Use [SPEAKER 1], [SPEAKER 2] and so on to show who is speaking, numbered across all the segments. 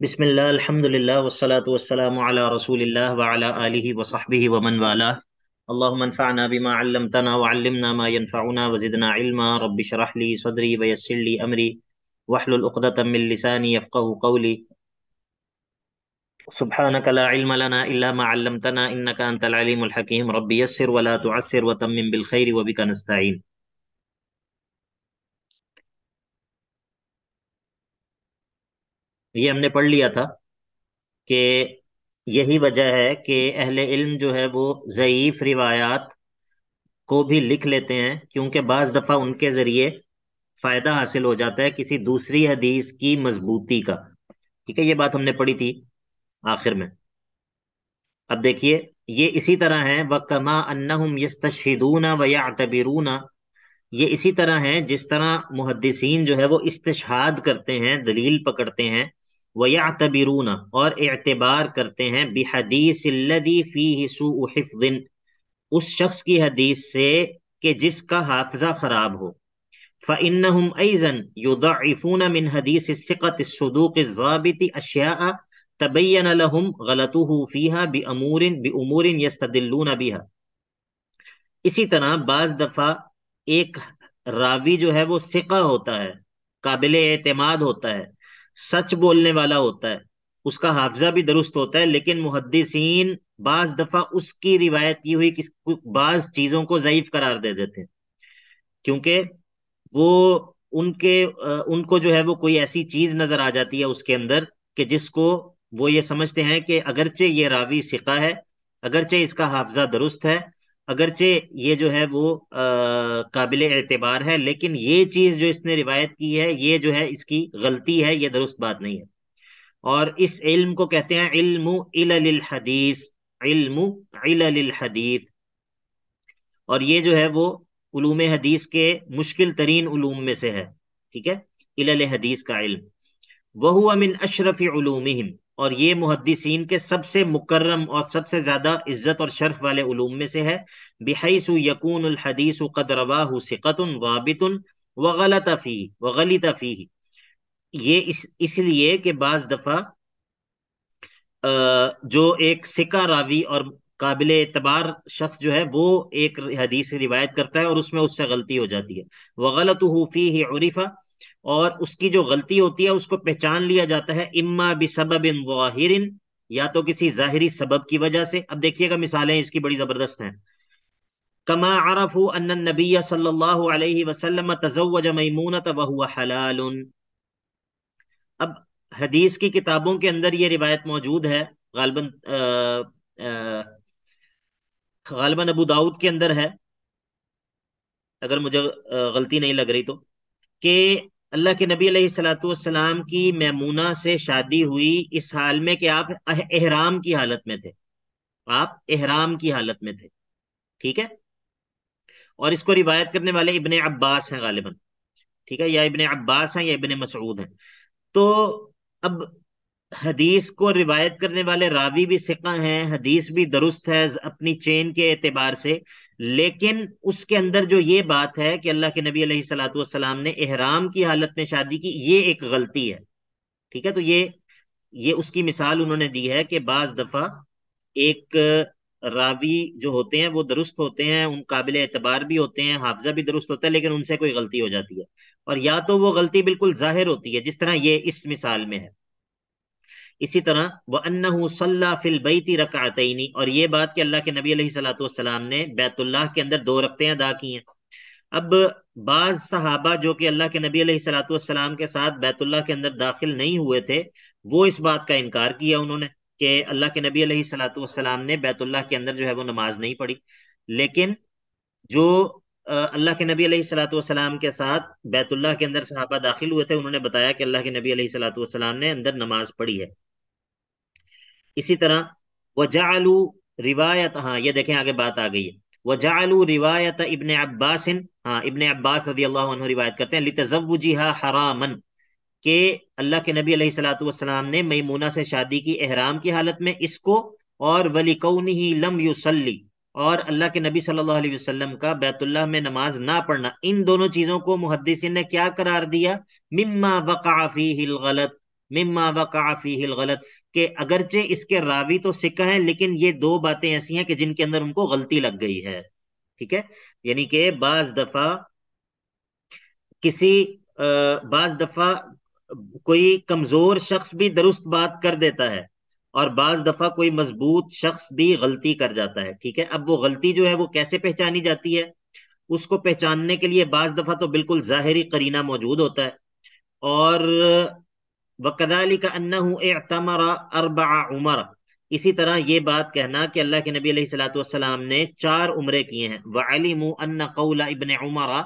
[SPEAKER 1] بسم الله الحمد لله والصلاة والسلام على رسول الله وعلى آله وصحبه ومن والاه اللهم انفعنا بما علمتنا وعلمنا ما ينفعنا وزدنا علما رب اشرح لي صدري ويسر لي أمري واحلل عقدة من لساني يفقه قولي سبحانك لا علم لنا إلا ما علمتنا إنك أنت العليم الحكيم رب يسر ولا تعسر وتمم بالخير وبك نستعين ये हमने पढ़ लिया था कि यही वजह है कि अहले इल्म जो है वो ज़यीफ़ रिवायात को भी लिख लेते हैं क्योंकि बज़ दफ़ा उनके ज़रिए फ़ायदा हासिल हो जाता है किसी दूसरी हदीस की मजबूती का ठीक है ये बात हमने पढ़ी थी आखिर में अब देखिए ये इसी तरह है व कमा अन्नहुम यस्तशहिदूना व यातबरूना ये इसी तरह है जिस तरह मुहदसिन जो है वो इस्तेशाद करते हैं दलील पकड़ते हैं वबिरूना और एतबार करते हैं बेहदीस फ़ीहिसुफ़िन उस शख्स की हदीस से कि जिसका हाफजा ख़राब हो फ़िन हम ऐज़न युदाफ़ून मिन हदीस सिकतूक ज़ाबिती अशिया तबैन लहम गलतू फ़ीहा बमूरिन बमूरिन यस्तदिल्लून बिहा इसी तरह बाज दफ़ा एक रावी जो है वो सिका होता है काबिल एतमाद होता है सच बोलने वाला होता है उसका हाफजा भी दुरुस्त होता है लेकिन मुहदसिन बाज दफा उसकी रिवायत की हुई किस बाज चीजों को ज़यीफ करार दे देते हैं क्योंकि वो उनके उनको जो है वो कोई ऐसी चीज नजर आ जाती है उसके अंदर कि जिसको वो ये समझते हैं कि अगरचे ये रावी सिका है अगरचे इसका हाफजा दुरुस्त है अगरचे ये जो है वो काबिल एतबार है लेकिन ये चीज जो इसने रिवायत की है ये जो है इसकी गलती है ये दुरुस्त बात नहीं है और इस इल्म को कहते हैं इल्म हदीस इल्म हदीस और ये जो है वो उलूम हदीस के मुश्किल तरीन उलूम में से है ठीक है इल हदीस का इल्म वह अमिन अशरफ उलूम और ये मुहदसिन के सबसे मुकर्रम और सबसे ज्यादा इज्जत और शर्फ वाले उलूम में से है बिहैस यकून हदीस कदरवा व फी व गलित ये इस इसलिए कि बाज दफा जो एक सिका रावी और काबिल एतबार शख्स जो है वो एक हदीस रिवायत करता है और उसमें उससे गलती हो जाती है वगलत हूफी ही उरीफा और उसकी जो गलती होती है उसको पहचान लिया जाता है इम्मा बिसबब वाहिरिन या तो किसी जाहिरी सबब की वजह से अब देखिएगा मिसालें इसकी बड़ी जबरदस्त हैं कमा आरफू अन नबी सल्लल्लाहु अलैहि वसल्लम तजव्वज मैमूनत व हुवा हलाल अब हदीस की किताबों के अंदर ये रिवायत मौजूद है गालबन गालबन अबू दाऊद के अंदर है अगर मुझे गलती नहीं लग रही तो कि अल्लाह के नबी सलाम की मैमूना से शादी हुई इस हाल में कि आप एहराम की हालत में थे आप एहराम की हालत में थे ठीक है और इसको रिवायत करने वाले इबन अब्बास हैं गालिबन ठीक है या इबन अब्बास हैं या इबन मसरूद हैं तो अब हदीस को रिवायत करने वाले रावी भी सिका हैं हदीस भी दुरुस्त है अपनी चेन के एतबार से लेकिन उसके अंदर जो ये बात है कि अल्लाह के नबी सलाम ने एहराम की हालत में शादी की ये एक गलती है ठीक है तो ये ये उसकी मिसाल उन्होंने दी है कि बाज दफा एक रावी जो होते हैं वो दुरुस्त होते हैं उन काबिल एतबार भी होते हैं हाफजा भी दुरुस्त होता है लेकिन उनसे कोई गलती हो जाती है और या तो वो गलती बिल्कुल जाहिर होती है जिस तरह ये इस मिसाल में है इसी तरह वह अन्ना फिल बैती रकातनी और ये बात कि अल्लाह के नबी सलाम ने बैतुल्लाह के अंदर दो रकतें अदा की हैं अब बाज सहाबा जो कि अल्लाह के नबी सलाम के साथ बैतुल्लाह के अंदर दाखिल नहीं हुए थे वो इस बात का इनकार किया उन्होंने कि अल्लाह के नबी सलाम ने बैतुल्लाह के अंदर जो है वो नमाज नहीं पढ़ी लेकिन जो अल्लाह के नबी सलाम के साथ बैतुल्लाह के अंदर सहाबा दाखिल हुए थे उन्होंने बताया कि अल्लाह के नबी सलाम ने अंदर नमाज पढ़ी है इसी तरह वजालू रिवायत हाँ ये देखें आगे बात आ गई है वजालू रिवायत इबन हाँ, अब्बास हाँ इबन अब्बास रजी अल्लाह रिवायत करते हैं लितजवजिहा हरामन के अल्लाह के नबी अलैहिस्सलाम ने मैमूना से शादी की एहराम की हालत में इसको और वली कौन ही लम युसली और अल्लाह के नबी सल्लल्लाहु अलैहि वसल्लम का बैतुल्लाह में नमाज ना पढ़ना इन दोनों चीजों को मुहदसिन ने क्या करार दिया मिम्मा वकाफी गलत मिम्मा वकाफी गलत कि अगरचे इसके रावी तो सिक्का है लेकिन ये दो बातें ऐसी हैं कि जिनके अंदर उनको गलती लग गई है ठीक है यानी कि बाज दफा किसी बाज दफा कोई कमजोर शख्स भी दुरुस्त बात कर देता है और बाज दफा कोई मजबूत शख्स भी गलती कर जाता है ठीक है अब वो गलती जो है वो कैसे पहचानी जाती है उसको पहचानने के लिए बाज दफा तो बिल्कुल जाहरी करीना मौजूद होता है और वकदाली का अन्नातमर अरबा उमर इसी तरह ये बात कहना कि अल्लाह के नबी सलाम ने चार उम्रे किए हैं वलीम अन्ना कौला इबन उमरा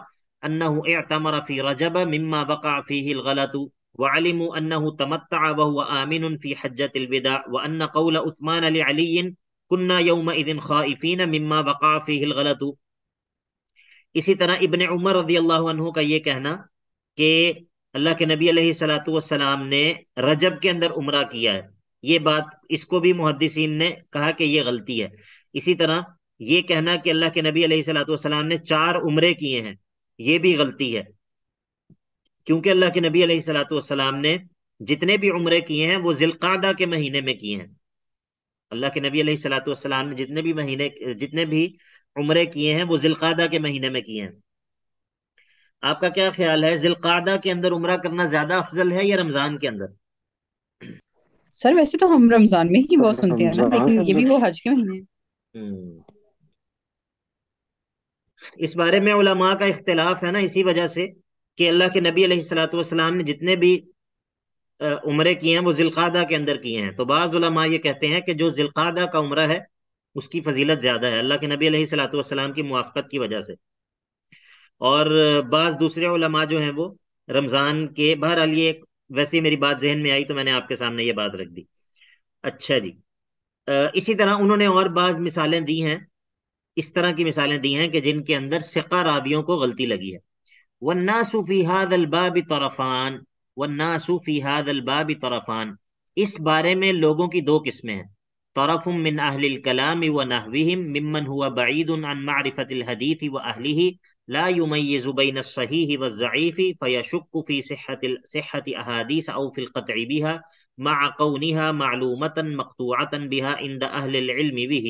[SPEAKER 1] अन्ना फ़ी रजब मिम्मा बका फ़ीहिल गलतु वलीम अन्ना तमत्ता वह आमिन फ़ी हजत अलविदा व अन्ना कौला उस्मान अली कुन्ना यौम इदिन ख़ाइफ़ीन मिम्मा बका फ़ीहिल गलतु इसी तरह इबन उमर रजी अल्लाह का ये कहना कि अल्लाह के नबी सलाम ने रजब के अंदर उम्र किया है ये बात इसको भी मुहदसिन ने कहा कि ये गलती है इसी तरह ये कहना कि अल्लाह के नबी सलाम ने चार उम्रे किए हैं ये भी गलती है क्योंकि अल्लाह के नबी सलाम ने जितने भी उम्रे किए हैं वो जिलकादा के महीने में किए हैं अल्लाह के नबी सलाम ने जितने भी महीने जितने भी उम्रे किए हैं वो जिलकादा के महीने में किए हैं आपका क्या ख्याल है जिलकादा के अंदर उम्र करना ज्यादा अफजल है या रमजान के अंदर
[SPEAKER 2] सर वैसे तो हम रमजान में ही बहुत सुनते हैं ना लेकिन ये भी वो हज के महीने
[SPEAKER 1] हम्म। इस बारे में उलमा का इख्तलाफ है ना इसी वजह से कि अल्लाह के नबी अलैहिस्सलाम ने जितने भी उम्रे किए हैं वो जिलकादा के अंदर किए हैं तो बाज़ उलमा ये कहते हैं कि जो जिलकादा का उम्र है उसकी फजीलत ज्यादा है अल्लाह के नबी अलैहिस्सलाम की मुआफ़त की वजह से और बाज दूसरे उलमा जो हैं वो रमज़ान के बहरहाल ये वैसे मेरी बात जहन में आई तो मैंने आपके सामने ये बात रख दी अच्छा जी इसी तरह उन्होंने और बाज मिसालें दी हैं इस तरह की मिसालें दी हैं कि जिनके अंदर शिका रावियों को गलती लगी है वन्ना सूफी हाद अलबाब तरफान वन्ना सूफी हाद अलबाब तरफान इस बारे में लोगों की दो किस्में हैं तरफ़ मिन अहल कलाम व नहविम मिमन हुआ बईद अन मारिफत हदीफ़ व अहली لا يميز بين الصحيح والضعيف فيشك في लायुमयजुबैन सही वज़ीफ़ी في القطع بها مع बिहा माकौनिहा मालूमता بها عند इंद العلم به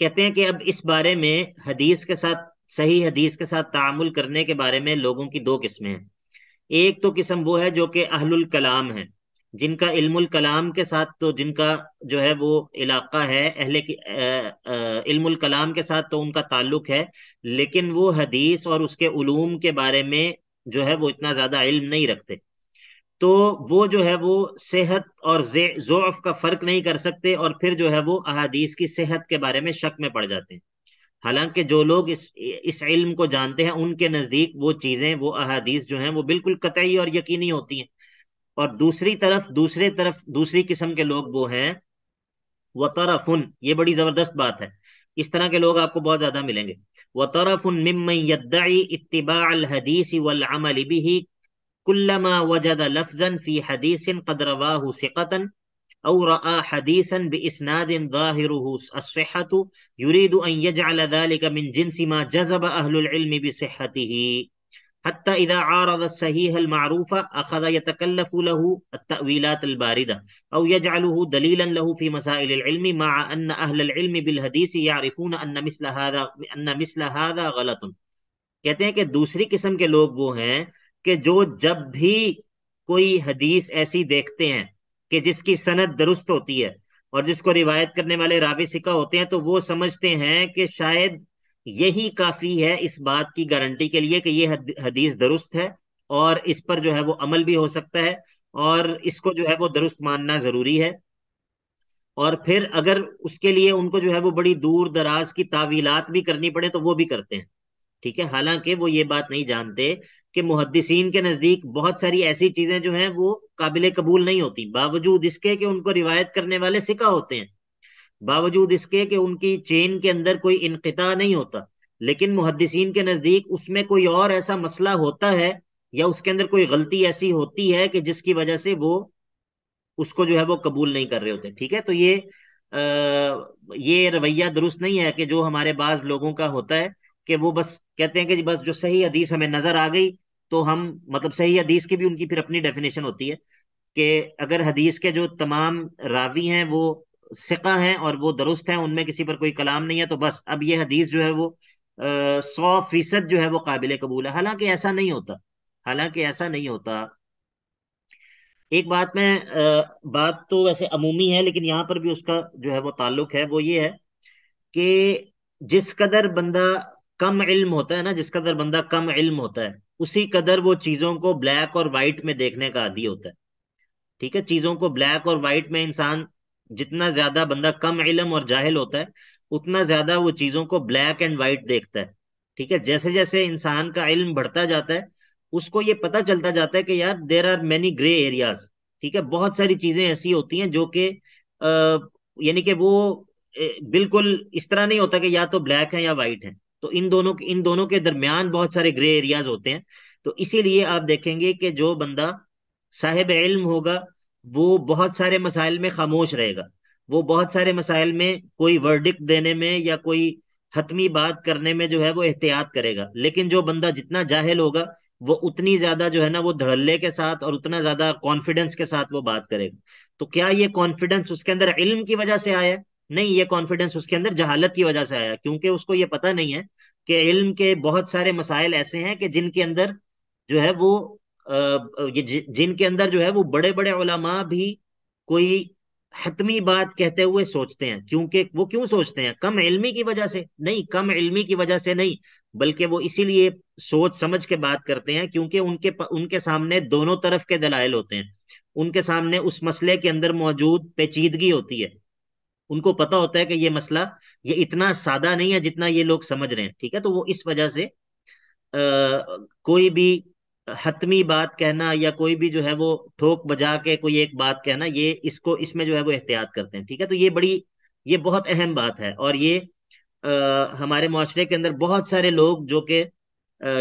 [SPEAKER 1] कहते हैं कि अब इस बारे में हदीस के साथ सही हदीस के साथ तामुल करने के बारे में लोगों की दो किस्में हैं एक तो किस्म वो है जो कि अहलुल कलाम है जिनका इल्मुल कलाम के साथ तो जिनका जो है वो इलाका है अहले की इल्मुल कलाम के साथ तो उनका ताल्लुक है लेकिन वो हदीस और उसके उलूम के बारे में जो है वो इतना ज़्यादा इल्म नहीं रखते तो वो जो है वो सेहत और जोफ का फ़र्क नहीं कर सकते और फिर जो है वो अहादीस की सेहत के बारे में शक में पड़ जाते हैं हालांकि जो लोग इस इस इल्म को जानते हैं उनके नज़दीक वो चीज़ें वो अहादीस जो हैं वो बिल्कुल कतई और यकीनी होती हैं और दूसरी तरफ दूसरे तरफ दूसरी किस्म के लोग वो हैं व उन ये बड़ी जबरदस्त बात है इस तरह के लोग आपको बहुत ज्यादा मिलेंगे व तरफुन इतबादी वलबी और हत्ता इदा आरद सहीह المعروف اخذ يتكلف له التاويلات البارده او يجعله دليلا له في مسائل العلم مع ان اهل العلم بالحديث يعرفون ان مثل هذا ان مثل هذا غلط कहते हैं कि दूसरी किस्म के लोग वो हैं कि जो जब भी कोई हदीस ऐसी देखते हैं कि जिसकी सनद दुरुस्त होती है और जिसको रिवायत करने वाले रावी सिका होते हैं तो वो समझते हैं कि शायद यही काफी है इस बात की गारंटी के लिए कि ये हदीस दुरुस्त है और इस पर जो है वो अमल भी हो सकता है और इसको जो है वो दुरुस्त मानना जरूरी है और फिर अगर उसके लिए उनको जो है वो बड़ी दूर दराज की तावीलात भी करनी पड़े तो वो भी करते हैं ठीक है हालांकि वो ये बात नहीं जानते कि मुहदसिन के नजदीक बहुत सारी ऐसी चीजें जो हैं वो काबिल कबूल नहीं होती बावजूद इसके कि उनको रिवायत करने वाले सिका होते हैं बावजूद इसके कि उनकी चेन के अंदर कोई इनकता नहीं होता लेकिन मुहदसिन के नज़दीक उसमें कोई और ऐसा मसला होता है या उसके अंदर कोई गलती ऐसी होती है कि जिसकी वजह से वो उसको जो है वो कबूल नहीं कर रहे होते ठीक है तो ये आ, ये रवैया दुरुस्त नहीं है कि जो हमारे बाज लोगों का होता है कि वो बस कहते हैं कि बस जो सही हदीस हमें नजर आ गई तो हम मतलब सही हदीस की भी उनकी फिर अपनी डेफिनेशन होती है कि अगर हदीस के जो तमाम रावी हैं वो सिका हैं और वो दुरुस्त हैं उनमें किसी पर कोई कलाम नहीं है तो बस अब ये हदीस जो है वो सौ फीसद जो है वो काबिल कबूल है हालांकि ऐसा नहीं होता हालांकि ऐसा नहीं होता एक बात में आ, बात तो वैसे अमूमी है लेकिन यहाँ पर भी उसका जो है वो ताल्लुक है वो ये है कि जिस कदर बंदा कम इल्म होता है ना जिस कदर बंदा कम इल्म होता है उसी कदर वो चीज़ों को ब्लैक और वाइट में देखने का आदि होता है ठीक है चीज़ों को ब्लैक और वाइट में इंसान जितना ज्यादा बंदा कम इलम और जाहिल होता है उतना ज्यादा वो चीजों को ब्लैक एंड वाइट देखता है ठीक है जैसे जैसे इंसान का इल्म बढ़ता जाता है उसको ये पता चलता जाता है कि यार there are many grey areas ठीक है बहुत सारी चीजें ऐसी होती हैं जो कि यानी कि वो बिल्कुल इस तरह नहीं होता कि या तो ब्लैक है या वाइट है तो इन दोनों इन दोनों के दरमियान बहुत सारे ग्रे एरियाज होते हैं तो इसीलिए आप देखेंगे कि जो बंदा साहेब इल्म होगा वो बहुत सारे मसाइल में खामोश रहेगा वो बहुत सारे मसाइल में कोई वर्डिक देने में या कोई हतमी बात करने में जो है वो एहतियात करेगा लेकिन जो बंदा जितना जाहिल होगा वो उतनी ज्यादा जो है ना वो धड़ल्ले के साथ और उतना ज्यादा कॉन्फिडेंस के साथ वो बात करेगा तो क्या ये कॉन्फिडेंस उसके अंदर इल्म की वजह से आया नहीं ये कॉन्फिडेंस उसके अंदर जहालत की वजह से आया क्योंकि उसको ये पता नहीं है कि इल्म के बहुत सारे मसाइल ऐसे हैं कि जिनके अंदर जो है वो ये जिनके अंदर जो है वो बड़े बड़े उलमा भी कोई हतमी बात कहते हुए सोचते हैं क्योंकि वो क्यों सोचते हैं कम इलमी की वजह से नहीं कम इलमी की वजह से नहीं बल्कि वो इसीलिए सोच समझ के बात करते हैं क्योंकि उनके उनके सामने दोनों तरफ के दलाइल होते हैं उनके सामने उस मसले के अंदर मौजूद पेचीदगी होती है उनको पता होता है कि ये मसला ये इतना सादा नहीं है जितना ये लोग समझ रहे हैं ठीक है तो वो इस वजह से आ, कोई भी हतमी बात कहना या कोई भी जो है वो ठोक बजा के कोई एक बात कहना ये इसको इसमें जो है वो एहतियात करते हैं ठीक है तो ये बड़ी ये बहुत अहम बात है और ये आ, हमारे माशरे के अंदर बहुत सारे लोग जो कि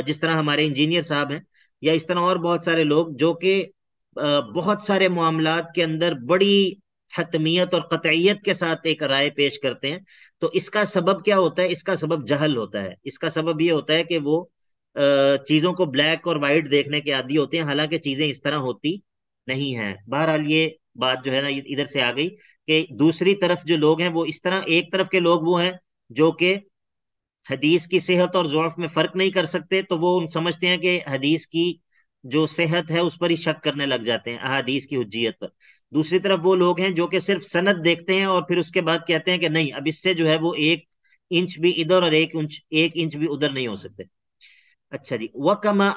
[SPEAKER 1] जिस तरह हमारे इंजीनियर साहब हैं या इस तरह और बहुत सारे लोग जो कि बहुत सारे मामला के अंदर बड़ी हतमियत और कतियत के साथ एक राय पेश करते हैं तो इसका सबब क्या होता है इसका सबब जहल होता है इसका सबब ये होता है कि वो चीजों को ब्लैक और वाइट देखने के आदि होते हैं हालांकि चीजें इस तरह होती नहीं है बहरहाल ये बात जो है ना इधर से आ गई कि दूसरी तरफ जो लोग हैं वो इस तरह एक तरफ के लोग वो हैं जो कि हदीस की सेहत और जोफ में फर्क नहीं कर सकते तो वो समझते हैं कि हदीस की जो सेहत है उस पर ही शक करने लग जाते हैं अदीस की हजियत पर दूसरी तरफ वो लोग हैं जो कि सिर्फ सनत देखते हैं और फिर उसके बाद कहते हैं कि नहीं अब इससे जो है वो एक इंच भी इधर और एक इंच एक इंच भी उधर नहीं हो सकते अच्छा जी वकमा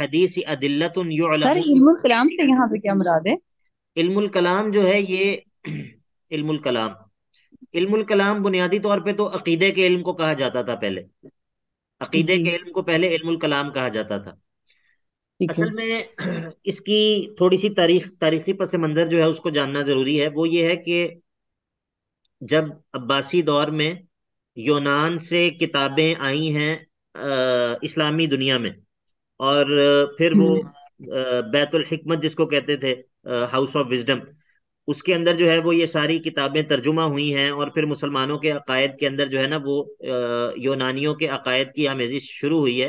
[SPEAKER 1] हदीस अदिल्लत सर इल्मुल
[SPEAKER 2] कलाम से यहाँ पे क्या मुराद है
[SPEAKER 1] इल्मुल कलाम जो है ये इल्मुल कलाम इल्मुल कलाम बुनियादी तौर पे तो अकीदे के इल्म को कहा जाता था पहले अकीदे के इल्म को पहले इल्मुल कलाम कहा जाता था असल में इसकी थोड़ी सी तारीख तारीखी पस मंजर जो है उसको जानना जरूरी है वो ये है कि जब अब्बासी दौर में यूनान से किताबें आई हैं इस्लामी दुनिया में और फिर वो हम्म। बैतुल हिकमत जिसको कहते थे हाउस ऑफ विजडम उसके अंदर जो है वो ये सारी किताबें तर्जुमा हुई हैं और फिर मुसलमानों के अकायद के अंदर जो है ना वो यूनानियों के अकायद की आमेजिश शुरू हुई है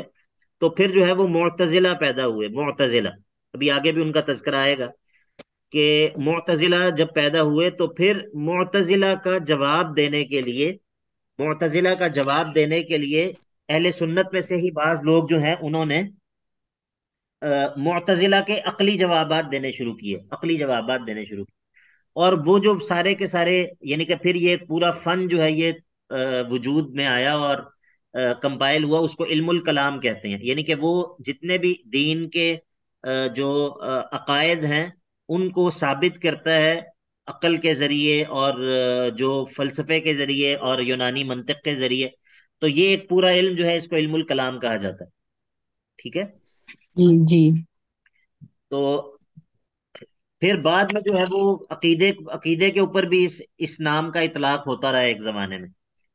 [SPEAKER 1] तो फिर जो है वो मोतजिला पैदा हुए मोतजिला अभी आगे भी उनका तस्करा आएगा कि मोतजिला जब पैदा हुए तो फिर मोतजिला का जवाब देने के लिए मोतजिला का जवाब देने के लिए अहले सुन्नत में से ही बाज लोग जो हैं उन्होंने मुतजिला के अकली जवाब देने शुरू किए अकली जवाब देने शुरू किए और वो जो सारे के सारे यानी कि फिर ये पूरा फन जो है ये वजूद में आया और कंपाइल हुआ उसको इल्मुल कलाम कहते हैं यानी कि वो जितने भी दीन के जो अकायद हैं उनको साबित करता है अक्ल के ज़रिए और जो फ़लसफ़े के ज़रिए और यूनानी मंतक के ज़रिए तो ये एक पूरा इल्म जो है इसको इल्मुल कलाम कहा जाता है ठीक है जी जी तो फिर बाद में जो है वो अकीदे अकीदे के ऊपर भी इस इस नाम का इतलाक होता रहा एक जमाने में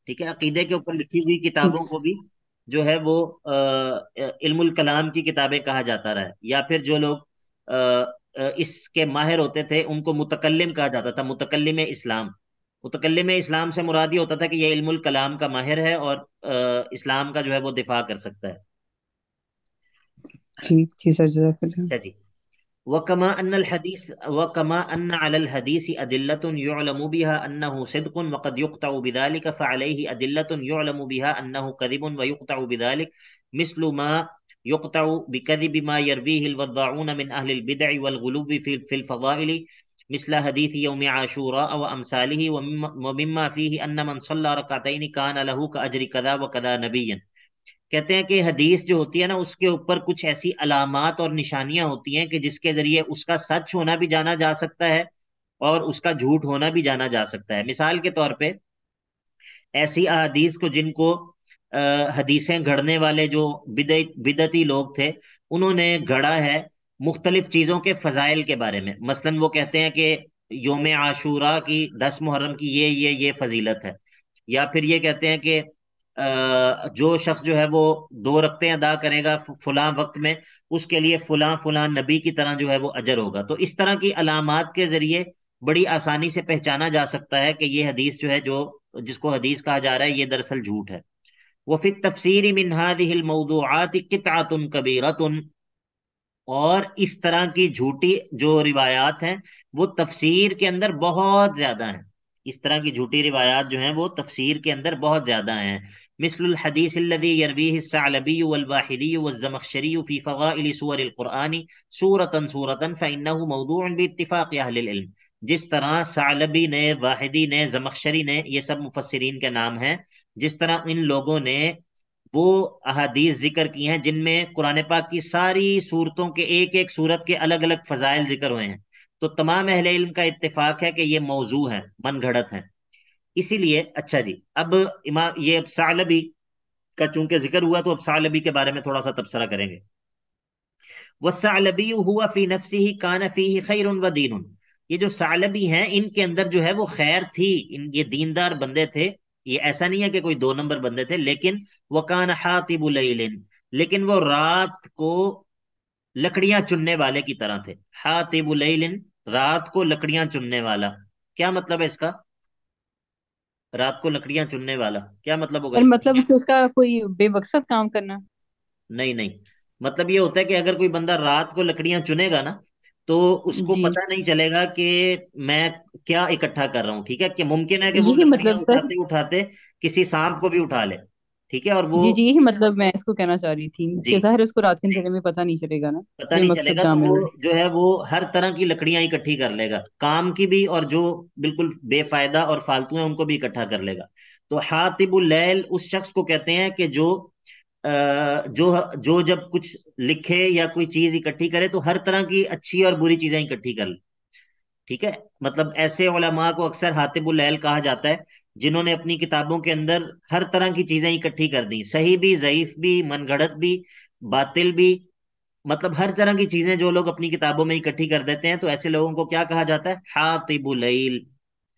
[SPEAKER 1] ठीक है अकीदे के ऊपर लिखी हुई किताबों को भी जो है वो इल्मुल कलाम की किताबें कहा जाता रहा है या फिर जो लोग आ, इसके माहिर होते थे उनको मुतकलम कहा जाता था मुतकलम इस्लाम मुतकलम इस्लाम से मुराद ये होता था कि यह इल्मुल कलाम का माहिर है और आ, इस्लाम का जो है वो दिफा कर सकता है ठीक مثل حديث يوم عاشوراء وامثاله ومما فيه ان من صلى ركعتين كان له लहू كذا وكذا نبيا कहते हैं कि हदीस जो होती है ना उसके ऊपर कुछ ऐसी अलामत और निशानियां होती हैं कि जिसके जरिए उसका सच होना भी जाना जा सकता है और उसका झूठ होना भी जाना जा सकता है मिसाल के तौर पे ऐसी अदीस को जिनको अः हदीसें घड़ने वाले जो बिदती लोग थे उन्होंने घड़ा है मुख्तलिफ चीज़ों के फ़जाइल के बारे में मसलन वो कहते हैं कि योम आशूरा की दस मुहर्रम की ये ये ये फजीलत है या फिर ये कहते हैं कि जो शख्स जो है वो दो रखते अदा करेगा फुला वक्त में उसके लिए फुला फुला नबी की तरह जो है वो अजर होगा तो इस तरह की अलामत के ज़रिए बड़ी आसानी से पहचाना जा सकता है कि ये हदीस जो है जो जिसको हदीस कहा जा रहा है ये दरअसल झूठ है वफी तफसर मिनहादिलमौदूआत कितातन कबीरतन और इस तरह की झूठी जो रिवायात हैं वो तफसीर के अंदर बहुत ज्यादा हैं इस तरह की झूठी रिवायात जो हैं वो तफसीर के अंदर बहुत ज्यादा हैं मिसल हदीस यरवीहलबी वलवाहिदी वज़मखशरी सूरतन सूरतन जिस तरह सालबी ने वाहिदी ने जमखशरी ने ये सब मुफसरीन के नाम हैं जिस तरह इन लोगों ने वो अहादीस जिक्र की हैं जिनमें कुरान पाक की सारी सूरतों के एक एक सूरत के अलग अलग फजाइल जिक्र हुए हैं तो तमाम अहल इल्म का इत्तेफाक है कि ये मौजू है मन घड़त है इसीलिए अच्छा जी अब इमाम ये अब सालबी का चूंकि जिक्र हुआ तो अब सालबी के बारे में थोड़ा सा तबसरा करेंगे वसालबी हुआ फी नफसी ही कान फी ही खैर व दीन ये जो सालबी हैं इनके अंदर जो है वो खैर थी इन ये दीनदार बंदे थे ये ऐसा नहीं है कि कोई दो नंबर बंदे थे लेकिन कान हातिबुलैलिन लेकिन वो रात को लकड़ियां चुनने वाले की तरह थे हातिबुलैलिन रात को लकड़ियां चुनने वाला क्या मतलब है इसका रात को लकड़ियां चुनने वाला क्या मतलब होगा
[SPEAKER 2] मतलब कि उसका कोई बेमकसद काम करना
[SPEAKER 1] नहीं नहीं मतलब ये होता है कि अगर कोई बंदा रात को लकड़ियां चुनेगा ना तो उसको पता नहीं चलेगा कि मैं क्या इकट्ठा कर रहा हूँ ठीक है कि मुमकिन है कि वो मतलब उठाते उठाते किसी सांप को भी उठा ले ठीक है और वो जी जी यही
[SPEAKER 2] मतलब मैं इसको कहना चाह रही थी कि जाहिर उसको रात के अंधेरे में पता नहीं चलेगा ना पता नहीं चलेगा तो वो
[SPEAKER 1] जो है वो हर तरह की लकड़ियां इकट्ठी कर लेगा काम की भी और जो बिल्कुल बेफायदा और फालतू है उनको भी इकट्ठा कर लेगा तो हातिबुल लैल उस शख्स को कहते हैं कि जो जो जो जब कुछ लिखे या कोई चीज इकट्ठी करे तो हर तरह की अच्छी और बुरी चीजें इकट्ठी कर ले ठीक है मतलब ऐसे माँ को अक्सर हातिबुल लैल कहा जाता है जिन्होंने अपनी किताबों के अंदर हर तरह की चीजें इकट्ठी कर दी सही भी जयीफ भी घड़त भी बातिल भी मतलब हर तरह की चीजें जो लोग अपनी किताबों में इकट्ठी कर देते हैं तो ऐसे लोगों को क्या कहा जाता है हातिबुल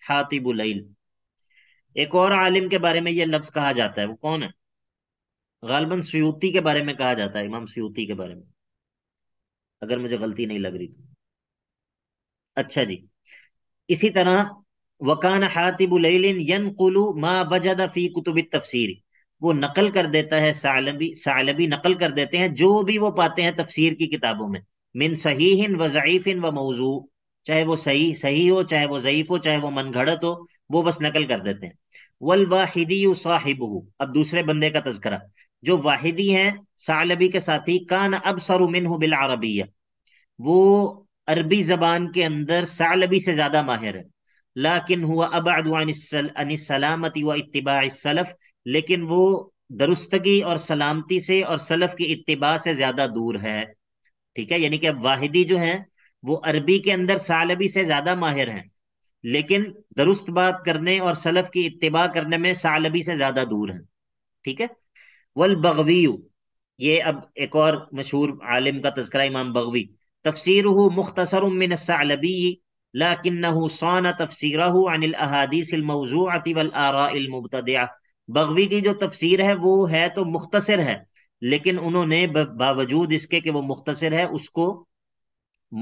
[SPEAKER 1] हातिबुल एक और आलिम के बारे में यह लफ्ज कहा जाता है वो कौन है गालबन सयूती के बारे में कहा जाता है इमाम सयूती के बारे में अगर मुझे गलती नहीं लग रही तो अच्छा जी इसी तरह वकान हातिबुलिन तफसीर वो नकल कर देता है सालबी सालबी नकल कर देते हैं जो भी वो पाते हैं तफसीर की किताबों में मिन सही व ज़ईफ़िन व मौजू चाहे वो सही सही हो चाहे वो ज़यीफ हो चाहे वो मन घड़त हो वो बस नकल कर देते हैं वल वाहिदी साहिब अब दूसरे बंदे का तस्करा जो वाहिदी हैं सालबी के साथी कान अब सरुमिन बिल अरबिया वो अरबी जबान के अंदर सालबी से ज्यादा माहिर है लाकिन हुआ सलामती व इतबा सलफ लेकिन वो दुरुस्तगी और सलामती से और सलफ की इतबा से ज्यादा दूर है ठीक है यानी कि अब वाहिदी जो है वो अरबी के अंदर सालबी से ज्यादा माहिर हैं लेकिन दुरुस्त बात करने और सलफ की इतबा करने में सालबी से ज्यादा दूर है ठीक है वल बगवी ये अब एक और मशहूर आलिम का तस्करा इमाम बगवी तफसर मुख्तसर उमिनबी लाकिन सान तफसर अनिलहदीसमौजूआतिवलआरामबतद बगवी की जो तफसीर है वो है तो मुख्तसर है लेकिन उन्होंने बावजूद इसके कि वो मुख्तसर है उसको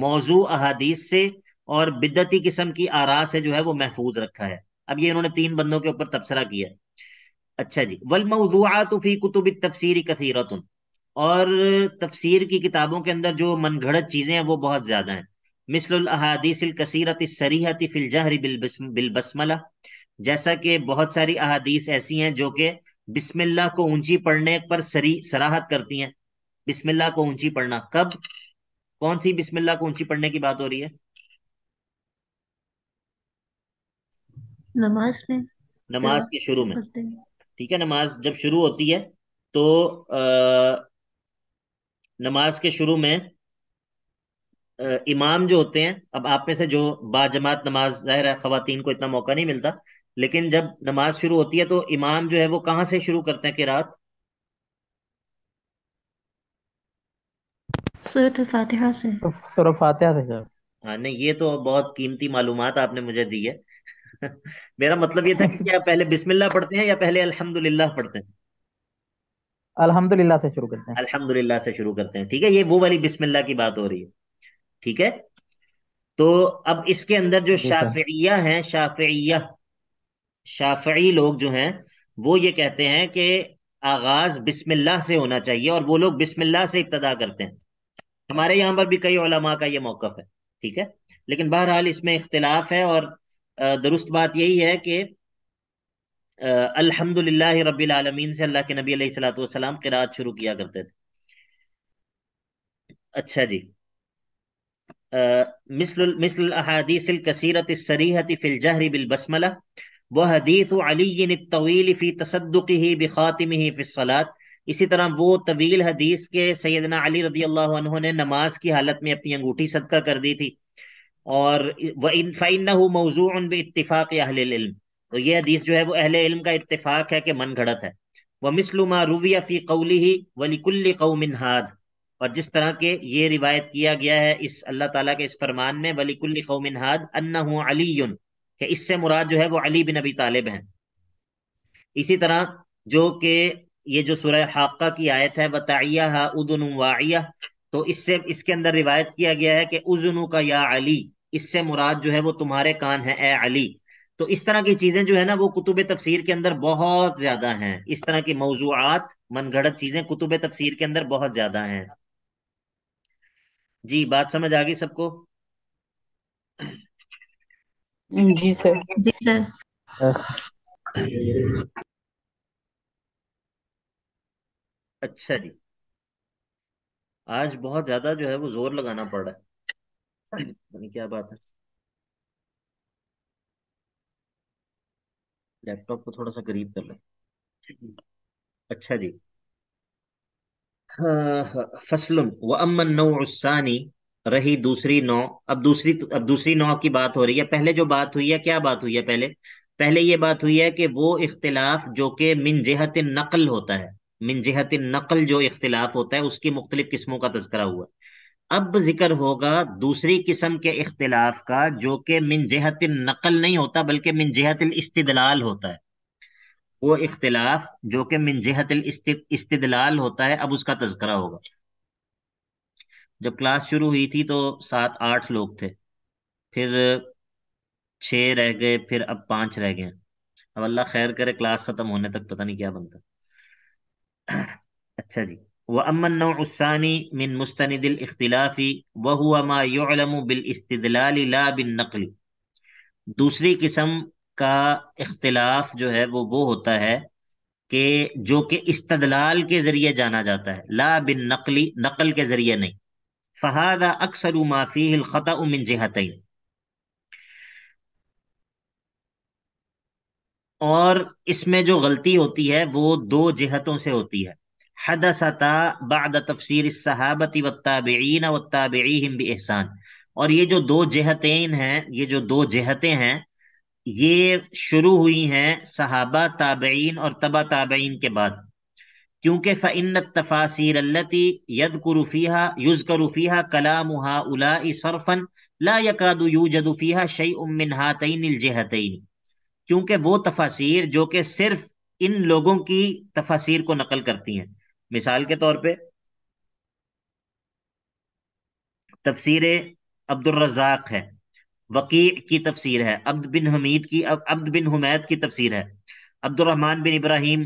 [SPEAKER 1] मौजू अहादीस से और बिदती किस्म की आरा से जो है वो महफूज रखा है अब ये उन्होंने तीन बंदों के ऊपर तबसरा किया है अच्छा जी वल मौजूआत फ़ी कुतुब तफसीर कसीरत और तफसीर की किताबों के अंदर जो मनगढ़ चीज़ें हैं वो बहुत ज़्यादा हैं मिसल अहादीसिल सरीहत फिल जहर बसमला जैसा कि बहुत सारी अहादीस ऐसी हैं जो कि बिस्मिल्लाह को ऊंची पढ़ने पर सरी सराहत करती हैं बिस्मिल्लाह को ऊंची पढ़ना कब कौन सी बिस्मिल्लाह को ऊंची पढ़ने की बात हो रही है नमाज में नमाज के शुरू में ठीक है नमाज जब शुरू होती है तो आ, नमाज के शुरू में आ, इमाम जो होते हैं अब आप में से जो बाजमात नमाज जाहिर है खातन को इतना मौका नहीं मिलता लेकिन जब नमाज शुरू होती है तो इमाम जो है वो कहाँ से शुरू करते हैं कि रात
[SPEAKER 2] फातिहा से तो फातिहा से
[SPEAKER 1] हाँ नहीं ये तो बहुत कीमती मालूमात आपने मुझे दी है मेरा मतलब ये था कि क्या पहले बिस्मिल्लाह पढ़ते हैं या पहले अल्हम्दुलिल्लाह पढ़ते हैं अल्हम्दुलिल्लाह से शुरू करते हैं अल्हम्दुलिल्लाह से शुरू करते हैं ठीक है ये वो वाली बिस्मिल्लाह की बात हो रही है ठीक है तो अब इसके अंदर जो शाफिया हैं शाफिया शाफी लोग जो हैं वो ये कहते हैं कि आगाज बिस्मिल्लाह से होना चाहिए और वो लोग बिस्मिल्लाह से इब्तदा करते हैं हमारे यहाँ पर भी कई ओलमा का ये मौकफ है ठीक है लेकिन बहरहाल इसमें इख्तलाफ है और दुरुस्त बात यही है कि अल्हम्दुलिल्लाह रब्बिल आलमीन से अल्लाह के नबी अलैहिस्सलाम किरात शुरू किया करते थे अच्छा जी मिसल मिसल अहादीसिल कसीरत सरीहत फिल जहर बिल बसमला वह हदीस अली तवील फी तसद्दुक़िही बि खातिमिही फी सलात इसी तरह वो तवील हदीस के सैदना अली रदी अल्लाह ने नमाज की हालत में अपनी अंगूठी सदका कर दी थी और इन फ़ैन मौजू उन इतफ़ाक़ अहल तो ये हदीस जो है वो अहल इल्म का इतफ़ाक़ है कि मन घड़त है वह मिसलुमा रुविया फ़ी कौली ही वलिकुल्ल कौमिन हाद और जिस तरह के ये रिवायत किया गया है इस अल्लाह ताला के इस फरमान में वलिकुल्ल कौमिन हाद अन्ना अली कि इससे मुराद जो है वो अली बिन अबी तालिब हैं इसी तरह जो कि ये जो सुरह हाक़ा की आयत है वतिया हा उदन वाया तो इससे इसके अंदर रिवायत किया गया है कि उजनू का या अली इससे मुराद जो है वो तुम्हारे कान है ए अली तो इस तरह की चीजें जो है ना वो कुतुब तफसीर के अंदर बहुत ज्यादा हैं इस तरह की मौजूद मनगढ़ चीजें कुतुब तफसीर के अंदर बहुत ज्यादा हैं जी बात समझ आ गई सबको
[SPEAKER 2] जी सर जी सर
[SPEAKER 1] अच्छा जी आज बहुत ज्यादा जो है वो जोर लगाना पड़ रहा है क्या बात है लैपटॉप को थोड़ा सा करीब कर ले अच्छा जी हाँ, फसलुन व अमन नौसानी रही दूसरी नौ अब दूसरी तो, अब दूसरी नौ की बात हो रही है पहले जो बात हुई है क्या बात हुई है पहले पहले ये बात हुई है कि वो इख्तिलाफ जो के मिन जेहत नकल होता है मिनजहत नकल जो इख्तलाफ होता है उसकी मुख्तलिफ किस्मों का तस्करा हुआ अब जिक्र होगा दूसरी किस्म के इख्तलाफ का जो कि मिनजहत नकल नहीं होता बल्कि मिनजहत इस्तदलाल होता है वो इख्तलाफ जो कि मिनजहत इस्तदलाल होता है अब उसका तस्करा होगा जब क्लास शुरू हुई थी तो सात आठ लोग थे फिर छह रह गए फिर अब पांच रह गए अब अल्लाह खैर करे क्लास ख़त्म होने तक पता नहीं क्या बनता अच्छा जी वमन नौसानी मिन मुस्ंद व हुआ माम बिलस्तलाल ला बिन नकली दूसरी किस्म का इख्तलाफ जो है वो वो होता है कि जो कि इस्तदलाल के ज़रिए जाना जाता है ला बिन नकली नकल के ज़रिए नहीं फ़हादा अक्सर माफ़ी ख़ता उमिन जहतई और इसमें जो गलती होती है वो दो जहतों से होती है हद बाद तफसर सहाबती वताबीन वताबीम एहसान और ये जो दो जहतें हैं ये जो दो जहतें हैं ये शुरू हुई हैं सहाबा ताबीन और तबा ताबीन के बाद क्योंकि फ़िन तफासिर यद करूफ़ीहा युज करूफ़ीहा कलाम उला सरफ़न ला यू यूजदूफ़ीहा शई उमिन हातन जहतन क्योंकि वो तफासिर जो कि सिर्फ इन लोगों की तफासिर को नकल करती हैं मिसाल के तौर पे तफसीर अब्दुलरजाक है वकी की तफसीर है अब्द बिन हमीद की अब्द बिन हुमैद की तफसीर है अब्दुलरहमान बिन इब्राहिम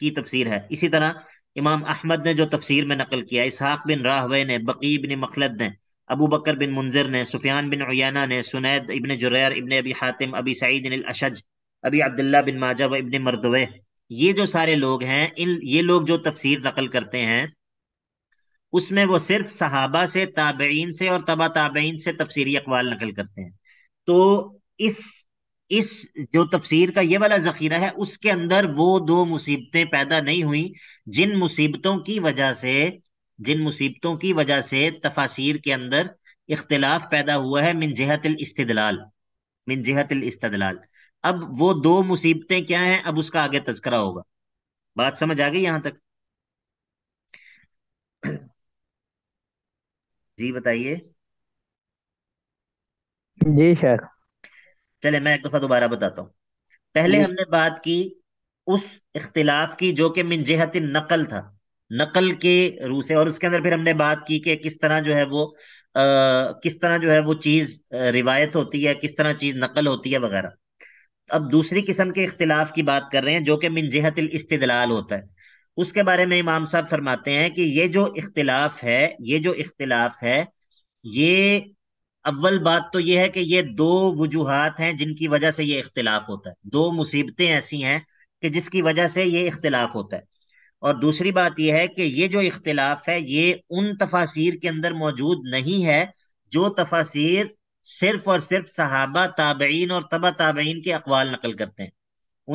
[SPEAKER 1] की तफसीर है इसी तरह इमाम अहमद ने जो तफसीर में नकल किया इसहाक बिन राहवे ने बकी बिन मखलद ने अबू बकर बिन मुंजर ने सुफियान बिन उयाना ने सुनैद इबन जुरैर इबन अबी हातिम अबी सईद अशज अभी अब्दुल्ला बिन माजा व इबन मरदवे ये जो सारे लोग हैं इन ये लोग जो तफसीर नकल करते हैं उसमें वो सिर्फ सहाबा से ताबेन से और तबा ताबेन से तफसीरी अकवाल नकल करते हैं तो इस इस जो तफसीर का ये वाला जखीरा है उसके अंदर वो दो मुसीबतें पैदा नहीं हुई जिन मुसीबतों की वजह से जिन मुसीबतों की वजह से तफासिर के अंदर इख्तलाफ पैदा हुआ है मिनजहतल इस्तदलाल मिन जहत इस्तदलाल अब वो दो मुसीबतें क्या हैं अब उसका आगे तस्करा होगा बात समझ आ गई यहां तक जी बताइए जी सर चले मैं एक दफा दोबारा बताता हूँ पहले हमने बात की उस इख्तिलाफ की जो कि मिनजहत नकल था नकल के रू से और उसके अंदर फिर हमने बात की कि किस तरह जो है वो आ, किस तरह जो है वो चीज रिवायत होती है किस तरह चीज नकल होती है वगैरह अब दूसरी किस्म के इख्तिलाफ की बात कर रहे हैं जो कि मिनजहतिल इस्तदलाल होता है उसके बारे में इमाम साहब फरमाते हैं कि ये जो इख्तिलाफ है ये जो इख्तिलाफ है ये अव्वल बात तो ये है कि ये दो वजूहत हैं जिनकी वजह से ये इख्तिलाफ होता है दो मुसीबतें ऐसी हैं कि जिसकी वजह से ये इख्तिलाफ होता है और दूसरी बात यह है कि ये जो इख्तिलाफ है ये उन तफासिर के अंदर मौजूद नहीं है जो तफासिर सिर्फ और सिर्फ सहाबा ताबईन और तबा ताबेन के अकवाल नकल करते हैं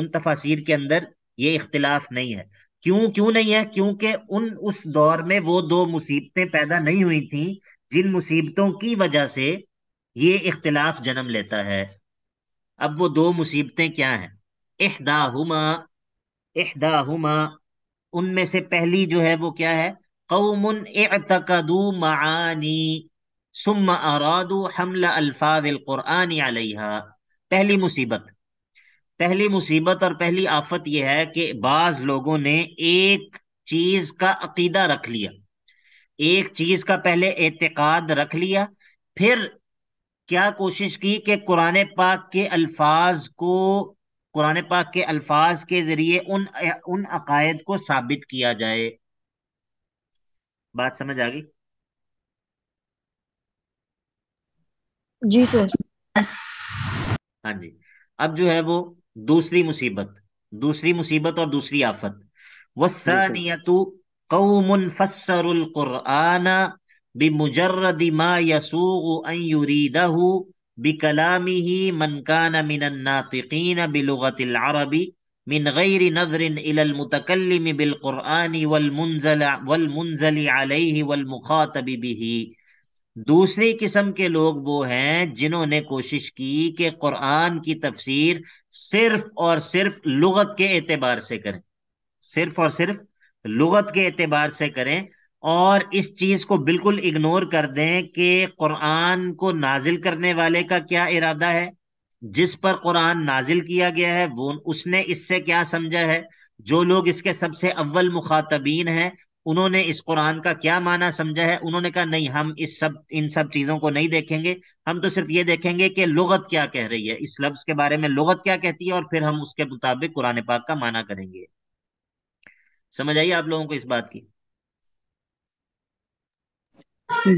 [SPEAKER 1] उन तफासिर के अंदर ये इख्तलाफ नहीं है क्यों क्यों नहीं है क्योंकि उन उस दौर में वो दो मुसीबतें पैदा नहीं हुई थी जिन मुसीबतों की वजह से ये इख्तलाफ जन्म लेता है अब वो दो मुसीबतें क्या हैं एहदाहुमा एहदाहुमा उनमें से पहली जो है वो क्या है कौमन एतकदू मानी सुम आरादू हमला अल्फाज कुरान अलैहा पहली मुसीबत पहली मुसीबत और पहली आफत यह है कि बाज लोगों ने एक चीज का अकीदा रख लिया एक चीज का पहले एतकाद रख लिया फिर क्या कोशिश की कि कुरान पाक के अल्फाज को कुरान पाक के अल्फाज के जरिए उन उन अकायद को साबित किया जाए बात समझ आ गई जी सर हाँ जी अब जो है वो दूसरी मुसीबत दूसरी मुसीबत और दूसरी आफत वसानियतु कौमुन फसरुल कुरान बिमुजर्रद मा यसुगु अन युरीदहु बिकलामिहि मन कान मिनन नातिकीन बिलुगतिल अरबी من غير نظر إلى المتكلم بالقرآن والمنزل والمنزل عليه والمخاطب به दूसरी किस्म के लोग वो हैं जिन्होंने कोशिश की कि कुरान की तफसीर सिर्फ और सिर्फ लुगत के एतबार से करें सिर्फ और सिर्फ लुगत के एतबार से करें और इस चीज को बिल्कुल इग्नोर कर दें कि कुरान को नाजिल करने वाले का क्या इरादा है जिस पर कुरान नाजिल किया गया है वो उसने इससे क्या समझा है जो लोग इसके सबसे अव्वल मुखातबीन हैं उन्होंने इस कुरान का क्या माना समझा है उन्होंने कहा नहीं हम इस सब इन सब चीजों को नहीं देखेंगे हम तो सिर्फ ये देखेंगे कि लुगत क्या कह रही है इस लफ्ज के बारे में लुगत क्या कहती है और फिर हम उसके मुताबिक कुरान पाक का माना करेंगे समझ आइए आप लोगों को इस बात की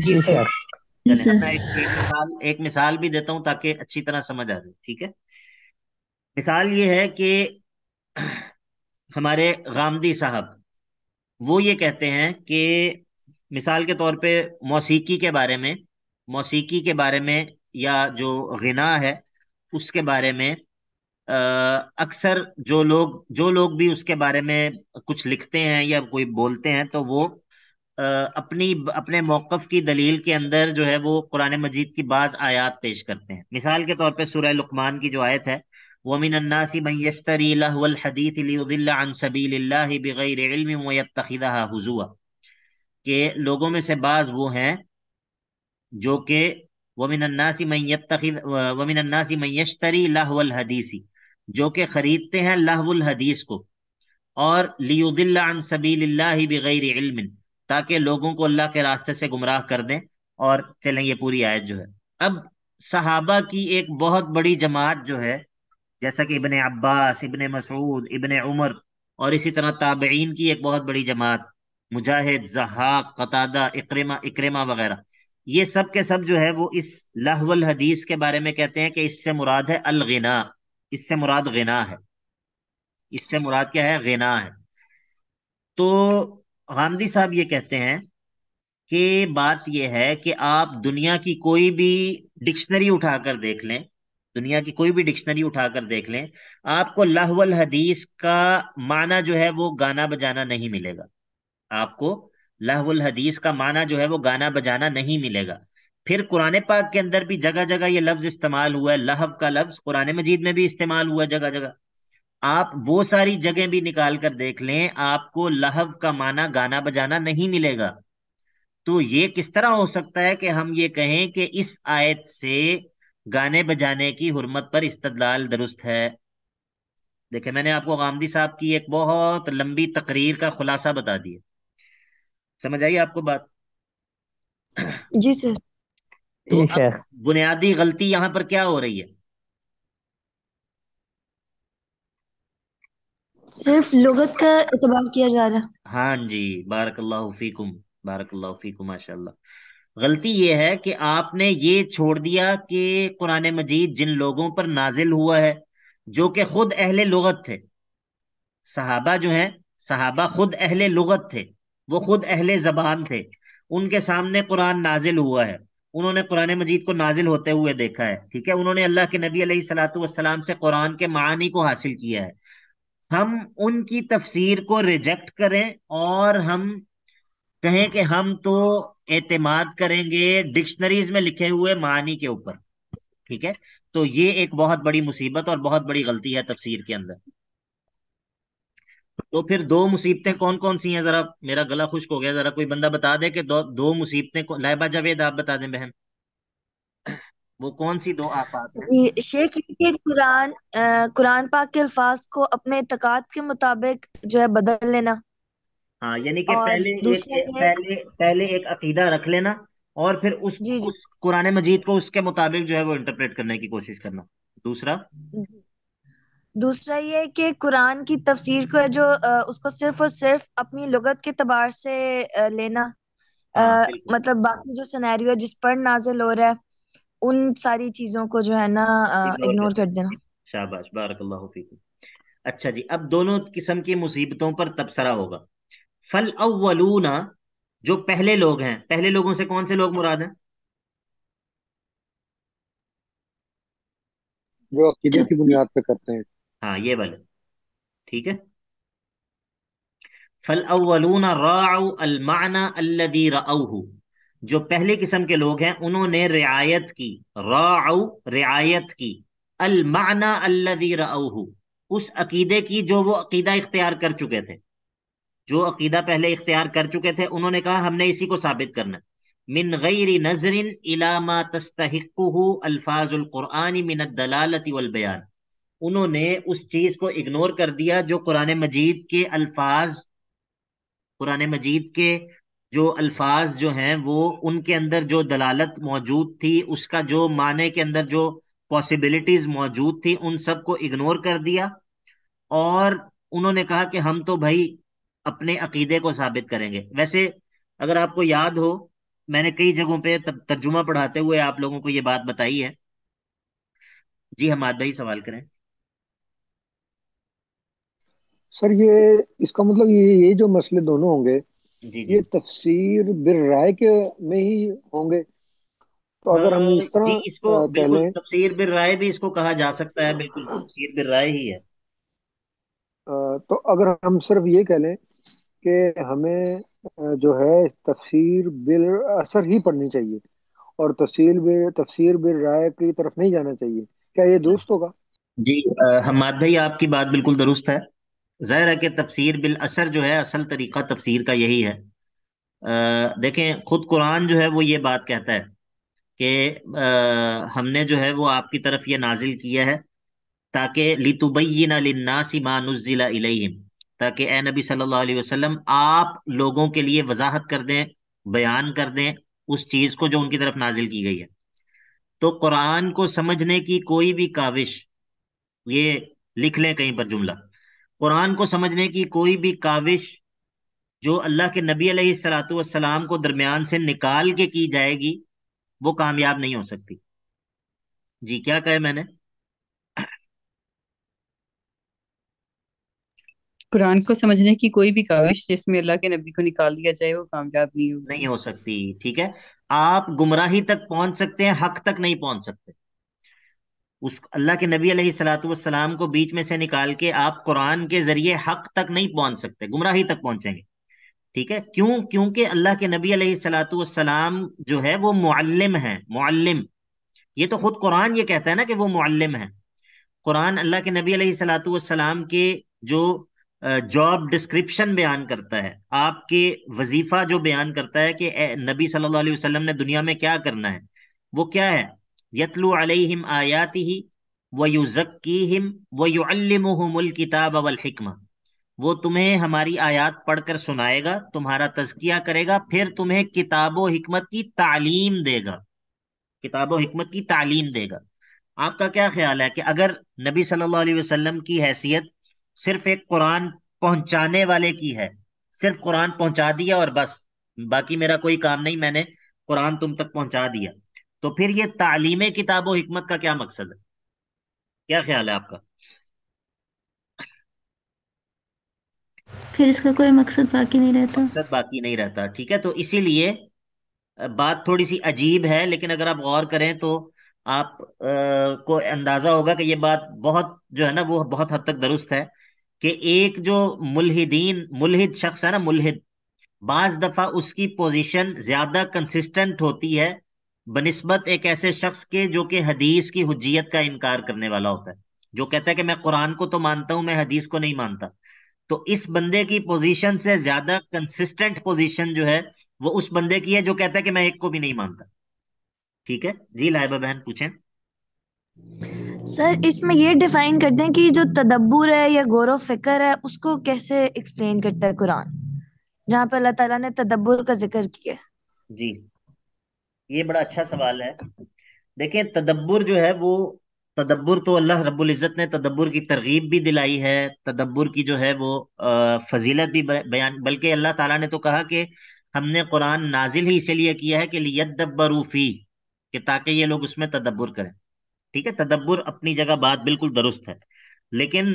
[SPEAKER 1] जी सर एक, मिसाल एक मिसाल भी देता हूं ताकि अच्छी तरह समझ आ जाए ठीक है मिसाल ये है कि हमारे गांधी साहब वो ये कहते हैं कि मिसाल के तौर पे मौसीकी के बारे में मौसीकी के बारे में या जो गना है उसके बारे में अक्सर जो लोग जो लोग भी उसके बारे में कुछ लिखते हैं या कोई बोलते हैं तो वो आ, अपनी अपने मौक़ की दलील के अंदर जो है वो कुरान मजीद की बाज़ आयात पेश करते हैं मिसाल के तौर पर सुरह लुकमान की जो आयत है वमिन अन्नासी मन यश्तरी लहवल हदीथ लियुदिल्ला अन सबीलिल्लाह बगैर इल्म व यत्तखिदहा हुजुआ के लोगों में से बाज वो हैं जो कि वमिन अन्नासी मन यत्तखिद वमिन अन्नासी मन यश्तरी लहवल हदीसी जो कि खरीदते हैं लहवल हदीस को और लियुदिल्ला अन सबीलिल्लाह बगैर इल्म ताकि लोगों को अल्लाह के रास्ते से गुमराह कर दें और चलें ये पूरी आयत जो है अब सहाबा की एक बहुत बड़ी जमात जो है जैसा कि इबन अब्बास इबन मसूद इबन उमर और इसी तरह ताबेन की एक बहुत बड़ी जमात Mujahid Dahhak Qatada Ikrima Ikrima वगैरह ये सब के सब जो है वो इस लहवल हदीस के बारे में कहते हैं कि इससे मुराद है अलगना इससे मुराद गिना है इससे मुराद क्या है गिना है तो गांधी साहब ये कहते हैं कि बात यह है कि आप दुनिया की कोई भी डिक्शनरी उठाकर देख लें दुनिया की कोई भी डिक्शनरी उठाकर देख लें आपको लहवल हदीस का माना जो है वो गाना बजाना नहीं मिलेगा आपको लहवल हदीस का माना जो है वो गाना बजाना नहीं मिलेगा फिर कुरने पाक के अंदर भी जगह जगह ये लफ्ज इस्तेमाल हुआ है लहव का लफ्ज कुरान मजीद में भी इस्तेमाल हुआ जगह जगह आप वो सारी जगह भी निकाल कर देख लें आपको लहव का माना गाना बजाना नहीं मिलेगा तो ये किस तरह हो सकता है कि हम ये कहें कि इस आयत से गाने बजाने की हुरमत पर इस्तदलाल दुरुस्त है देखे मैंने आपको गांधी साहब की एक बहुत लंबी तकरीर का खुलासा बता दिया समझ आई आपको बात जी सर तो बुनियादी गलती यहाँ पर क्या हो रही है
[SPEAKER 2] सिर्फ लुगत का इतबार किया जा रहा है
[SPEAKER 1] हाँ जी बारकल्लाफीकुम बारकल्लाफीकुम माशाल्लाह गलती ये है कि आपने ये छोड़ दिया कि कुरान मजीद जिन लोगों पर नाजिल हुआ है जो कि खुद अहले लगत थे सहाबा जो हैं सहाबा खुद अहले लगत थे वो खुद अहले जबान थे उनके सामने कुरान नाजिल हुआ है उन्होंने कुरान मजीद को नाजिल होते हुए देखा है ठीक है उन्होंने अल्लाह के नबी सलाम से कुरान के मानी को हासिल किया है हम उनकी तफसीर को रिजेक्ट करें और हम कहें कि हम तो एतमाद करेंगे डिक्शनरीज में लिखे हुए मानी के ऊपर ठीक है तो ये एक बहुत बड़ी मुसीबत और बहुत बड़ी गलती है तफसीर के अंदर तो फिर दो मुसीबतें कौन कौन सी हैं जरा मेरा गला खुश्क हो गया जरा कोई बंदा बता दे कि दो दो मुसीबतें लाइबा जावेद आप बता दें बहन वो कौन सी दो आफात
[SPEAKER 2] हैं कुरान कुरान पाक के अल्फाज को अपने इतकाद के मुताबिक जो है बदल लेना
[SPEAKER 1] हाँ यानी कि और पहले एक दूसरा ये पहले पहले एक अकीदा रख लेना और फिर उस जी जी उस कुरान मजीद को उसके मुताबिक जो है वो इंटरप्रेट करने की कोशिश करना दूसरा
[SPEAKER 2] दूसरा ये है कि कुरान की तफसीर को जो अ, उसको सिर्फ और सिर्फ अपनी लुगत के तबार से अ, लेना हाँ बिल्कुल मतलब बाकी जो सिनेरियो जिस पर नाजिल हो रहा है उन सारी चीजों को जो है ना इग्नोर इग्नोर कर कर देना
[SPEAKER 1] शाबाश बारकल्लाहु फीकुम अच्छा जी अब दोनों किस्म की मुसीबतों पर तबसरा होगा फल अवलूना जो पहले लोग हैं पहले लोगों से कौन से लोग मुराद हैं जो अकीदे की बुनियाद पे करते हैं हाँ ये वाले ठीक है फल अवलूना राउ अलमाना अल्लदी राउ जो पहले किस्म के लोग हैं उन्होंने रियायत की राउ रियायत की अलमाना अल्लदी राउ उस अकीदे की जो वो अकीदा इख्तियार कर चुके थे जो अकीदा पहले इख्तियार कर चुके थे उन्होंने कहा हमने इसी को साबित करना मिन गैर नजरिन इलामा तस्तहकू अल्फाजुल्कुरानी मिन दलालती बयान उन्होंने उस चीज को इग्नोर कर दिया जो कुरान मजीद के अल्फाज कुरान मजीद के जो अल्फाज जो हैं वो उनके अंदर जो दलालत मौजूद थी उसका जो माने के अंदर जो पॉसिबिलिटीज मौजूद थी उन सबको इग्नोर कर दिया और उन्होंने कहा कि हम तो भाई अपने अकीदे को साबित करेंगे वैसे अगर आपको याद हो मैंने कई जगहों पे तर्जुमा पढ़ाते हुए आप लोगों को ये बात बताई है जी हमाद भाई सवाल करें
[SPEAKER 2] सर ये इसका मतलब ये ये जो मसले दोनों होंगे जी जी ये तफसीर बिर राय के में ही होंगे तो अगर हम इस तरह जी इसको बिल्कुल
[SPEAKER 1] तफसीर बिर राय भी इसको कहा जा सकता है बिल्कुल तफसीर बिर राय ही है
[SPEAKER 2] तो अगर हम सिर्फ ये कह लें कि हमें जो है तफसीर बिल असर ही पढ़नी चाहिए और तफसील बिल तफसीर बिल राय की तरफ नहीं जाना चाहिए क्या ये दुरुस्त होगा
[SPEAKER 1] जी हमाद भाई आपकी बात बिल्कुल दुरुस्त है ज़ाहिर है कि तफसीर बिल असर जो है असल तरीका तफसीर का यही है आ, देखें खुद कुरान जो है वो ये बात कहता है कि हमने जो है वो आपकी तरफ ये नाजिल किया है ताकि लितुबैन लन्नासी मानुजिला इलैहिम ताकि ए नबी सल्लल्लाहु अलैहि वसल्लम आप लोगों के लिए वजाहत कर दें बयान कर दें उस चीज़ को जो उनकी तरफ नाजिल की गई है तो कुरान को समझने की कोई भी काविश ये लिख लें कहीं पर जुमला कुरान को समझने की कोई भी काविश जो अल्लाह के नबी सलाम को दरमियान से निकाल के की जाएगी वो कामयाब नहीं हो सकती जी क्या कहे मैंने
[SPEAKER 2] कुरान को समझने की कोई भी काविश जिसमें अल्लाह के नबी को निकाल दिया जाए
[SPEAKER 1] वो कामयाब नहीं होगी नहीं हो सकती ठीक है आप गुमराही तक पहुंच सकते हैं हक तक नहीं पहुंच सकते उस अल्लाह के नबी सलाम को बीच में से निकाल के आप कुरान के जरिए हक तक नहीं पहुंच सकते गुमराही तक पहुंचेंगे ठीक है क्यों क्योंकि अल्लाह के नबी सलाम जो है वो मुअल्लिम है मुअल्लिम ये तो खुद कुरान ये कहता है ना कि वो मुअल्लिम है कुरान अल्लाह के नबी सलाम के जो जॉब डिस्क्रिप्शन बयान करता है आपके वजीफा जो बयान करता है कि नबी सल्लल्लाहु अलैहि वसल्लम ने दुनिया में क्या करना है वो क्या है यतलु अलैहिम आयात ही व वयुअल्लिमुहुमुल किताब वल हिकमा वो तुम्हें हमारी आयात पढ़कर सुनाएगा तुम्हारा तजकिया करेगा फिर तुम्हें किताबो हिकमत की तालीम देगा किताबो हिकमत की तालीम देगा आपका क्या ख्याल है कि अगर नबी सल्लल्लाहु अलैहि वसल्लम की हैसियत सिर्फ एक कुरान पहुंचाने वाले की है सिर्फ कुरान पहुंचा दिया और बस बाकी मेरा कोई काम नहीं मैंने कुरान तुम तक पहुंचा दिया तो फिर ये तालीम किताब हमत का क्या मकसद है क्या ख्याल है आपका
[SPEAKER 2] फिर इसका कोई मकसद बाकी नहीं रहता
[SPEAKER 1] मकसद बाकी नहीं रहता ठीक है तो इसीलिए बात थोड़ी सी अजीब है लेकिन अगर आप गौर करें तो आप आ, को अंदाजा होगा कि ये बात बहुत जो है ना वो बहुत हद तक दुरुस्त है कि एक जो मुलहिदीन मुलहिद शख्स है ना मुलहिद बाज दफा उसकी पोजीशन ज्यादा कंसिस्टेंट होती है बनस्बत एक ऐसे शख्स के जो कि हदीस की हजियत का इनकार करने वाला होता है जो कहता है कि मैं कुरान को तो मानता हूं मैं हदीस को नहीं मानता तो इस बंदे की पोजीशन से ज्यादा कंसिस्टेंट पोजीशन जो है वो उस बंदे की है जो कहता है कि मैं एक को भी नहीं मानता ठीक है जी लाइबा बहन पूछें
[SPEAKER 2] सर इसमें ये डिफाइन करते हैं कि जो तदब्बर है
[SPEAKER 1] या गौरव फिक्र है उसको कैसे एक्सप्लेन करता है कुरान जहाँ पे अल्लाह ताला ने तदब्बर का जिक्र किया जी ये बड़ा अच्छा सवाल है देखिये तदब्बर जो है वो तदब्बर तो अल्लाह रब्बुल इज़्ज़त ने तदब्बर की तरगीब भी दिलाई है तदब्बर की जो है वो फजीलत भी बयान बल्कि अल्लाह ताला ने तो कहा कि हमने कुरान नाजिल ही इसलिए किया है कि लियदब्बरू फी कि ताकि ये लोग उसमें तदब्बर करें ठीक है तदब्बर अपनी जगह बात बिल्कुल दुरुस्त है लेकिन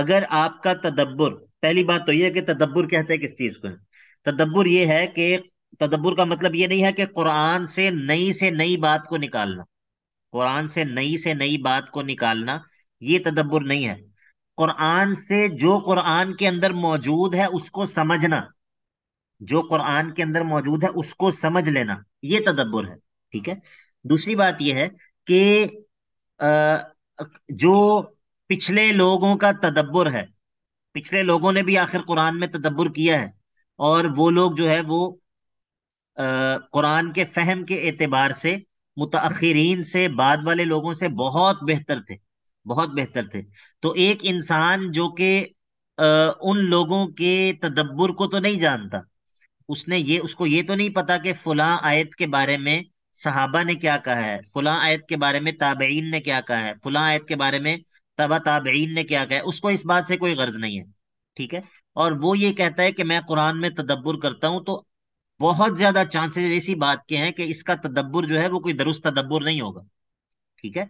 [SPEAKER 1] अगर आपका तदब्बर पहली बात तो यह कि तदब्बर कहते हैं किस चीज को तदब्बर यह है कि तदब्बर का मतलब ये नहीं है कि कुरान से नई से नई बात को निकालना कुरान से नई से नई बात को निकालना ये तदब्बर नहीं है कुरान से जो कुरान के अंदर मौजूद है उसको समझना जो कुरान के अंदर मौजूद है उसको समझ लेना ये तदब्बर है ठीक है दूसरी बात यह है कि जो पिछले लोगों का तदब्बर है पिछले लोगों ने भी आखिर कुरान में तदब्बर किया है और वो लोग जो है वो कुरान के फहम के एतबार से मुतअखरीन से बाद वाले लोगों से बहुत बेहतर थे बहुत बेहतर थे तो एक इंसान जो कि उन लोगों के तदब्बर को तो नहीं जानता उसने ये उसको ये तो नहीं पता कि फुला आयत के बारे में सहाबा ने क्या कहा है फुला आयत के बारे में ताबेन ने क्या कहा है फुला आयत के बारे में तबा ताबेन ने क्या कहा है उसको इस बात से कोई गर्ज नहीं है ठीक है और वो ये कहता है कि मैं कुरान में तदब्बर करता हूँ तो बहुत ज्यादा चांसेस इसी बात के हैं कि इसका तदब्बर जो है वो कोई दुरुस्त तदब्बर नहीं होगा ठीक है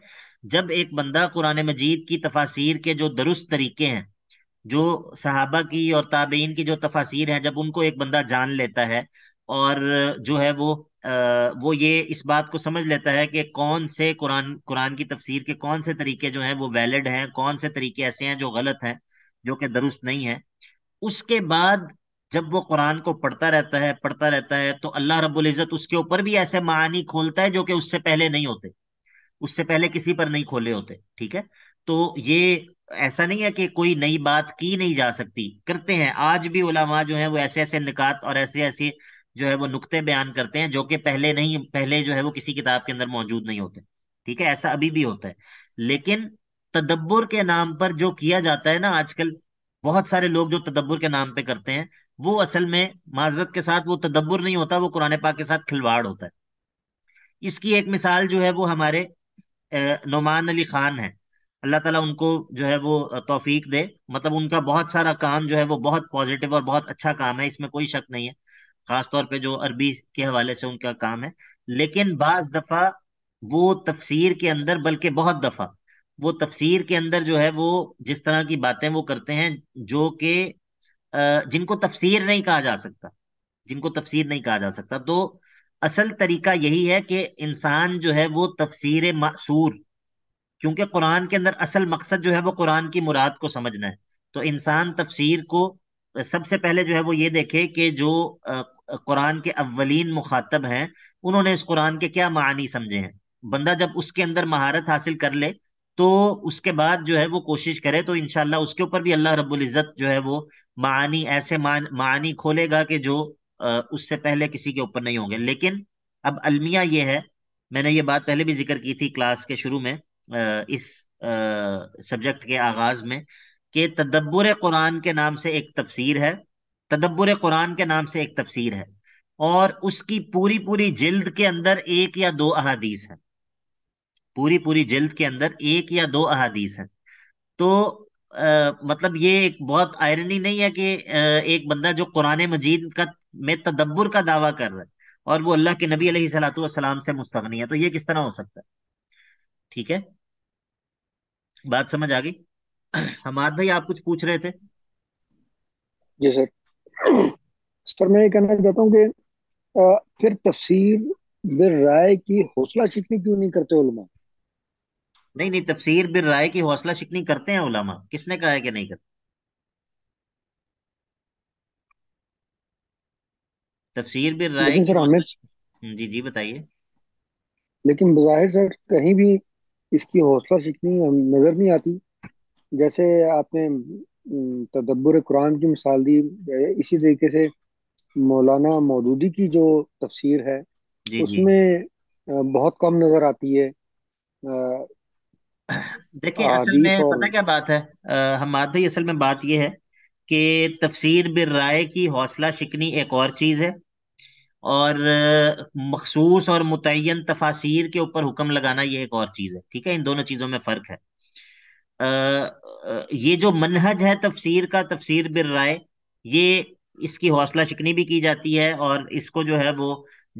[SPEAKER 1] जब एक बंदा कुरान मजीद की तफासिर के जो दुरुस्त तरीके हैं जो सहाबा की और ताबेन की जो तफासिर है जब उनको एक बंदा जान लेता है और जो है वो वो ये इस बात को समझ लेता है कि कौन से कुरान कुरान की तफसीर के कौन से तरीके जो हैं वो वैलिड हैं कौन से तरीके ऐसे हैं जो गलत हैं जो कि दुरुस्त नहीं है उसके बाद जब वो कुरान को पढ़ता रहता है पढ़ता रहता है तो अल्लाह रब्बुल इज़्ज़त उसके ऊपर भी ऐसे मानी खोलता है जो कि उससे पहले नहीं होते उससे पहले किसी पर नहीं खोले होते ठीक है तो ये ऐसा नहीं है कि कोई नई बात की नहीं जा सकती करते हैं आज भी उलामा जो है वो ऐसे ऐसे निकात और ऐसे ऐसे जो है वो नुकते बयान करते हैं जो कि पहले नहीं पहले जो है वो किसी किताब के अंदर मौजूद नहीं होते ठीक है ऐसा अभी भी होता है लेकिन तदब्बर के नाम पर जो किया जाता है ना आजकल बहुत सारे लोग जो तदब्बर के नाम पे करते हैं वो असल में माजरत के साथ वो तदब्बर नहीं होता वो कुरान पाक के साथ खिलवाड़ होता है इसकी एक मिसाल जो है वो हमारे नुमान अली खान है अल्लाह ताला उनको जो है वो तोफीक दे मतलब उनका बहुत सारा काम जो है वो बहुत पॉजिटिव और बहुत अच्छा काम है इसमें कोई शक नहीं है खासतौर पे जो अरबी के हवाले से उनका काम है लेकिन बाज दफा वो तफसीर के अंदर बल्कि बहुत दफा वो तफसीर के अंदर जो है वो जिस तरह की बातें वो करते हैं जो कि जिनको तफसीर नहीं कहा जा सकता जिनको तफसीर नहीं कहा जा सकता तो असल तरीका यही है कि इंसान जो है वो तफसीर मासूर क्योंकि कुरान के अंदर असल मकसद जो है वो कुरान की मुराद को समझना है तो इंसान तफसीर को सबसे पहले जो है वो ये देखे कि जो कुरान के अवलिन मुखातब हैं उन्होंने इस कुरान के क्या मानी समझे हैं बंदा जब उसके अंदर महारत हासिल कर ले तो उसके बाद जो है वो कोशिश करे तो इनशाला उसके ऊपर भी अल्लाह रब्बुल इज़्ज़त जो है वो मानी ऐसे मान मानी खोलेगा कि जो उससे पहले किसी के ऊपर नहीं होंगे लेकिन अब अलमिया ये है मैंने ये बात पहले भी जिक्र की थी क्लास के शुरू में इस सब्जेक्ट के आगाज में कि तदब्बर कुरान के नाम से एक तफसीर है तदब्बर कुरान के नाम से एक तफसीर है और उसकी पूरी पूरी जिल्द के अंदर एक या दो अहादीस है पूरी पूरी जिल्द के अंदर एक या दो अहादीस है तो आ, मतलब ये एक बहुत आयरनी नहीं है कि आ, एक बंदा जो कुरान मजीद का में तदब्बर का दावा कर रहा है और वो अल्लाह के नबी सलाम से मुस्तगनी है तो ये किस तरह हो सकता है ठीक है बात समझ आ गई हमाद भाई आप कुछ पूछ रहे थे जी सर
[SPEAKER 2] सर मैं ये कहना चाहता हूँ कि फिर तफसीर बिर राय की हौसला शिकनी क्यों नहीं करते उलमा
[SPEAKER 1] नहीं नहीं तफसीर बिर राय की हौसला शिकनी करते हैं उलमा किसने कहा है कि नहीं करते तफसीर बिर राय लेकिन सर हमें हम्म, जी जी बताइए
[SPEAKER 2] लेकिन बाहिर सर कहीं भी इसकी हौसला शिकनी नज़र नहीं आती जैसे आपने हम्म, तदब्बर कुरान की मिसाल दी इसी तरीके से मौलाना मौदूदी की जो तफसीर है
[SPEAKER 1] जी उसमें
[SPEAKER 2] जी। बहुत कम नजर आती है
[SPEAKER 1] देखिए असल में और... पता क्या बात है आ, हमाद भाई असल में बात यह है कि तफसीर बिर राय की हौसला शिकनी एक और चीज़ है और मखसूस और मुतन तफासिर के ऊपर हुक्म लगाना ये एक और चीज़ है ठीक है इन दोनों चीज़ों में फ़र्क है आ, ये जो मनहज है तफसीर का तफसीर बिर राय ये इसकी हौसला शिकनी भी की जाती है और इसको जो है वो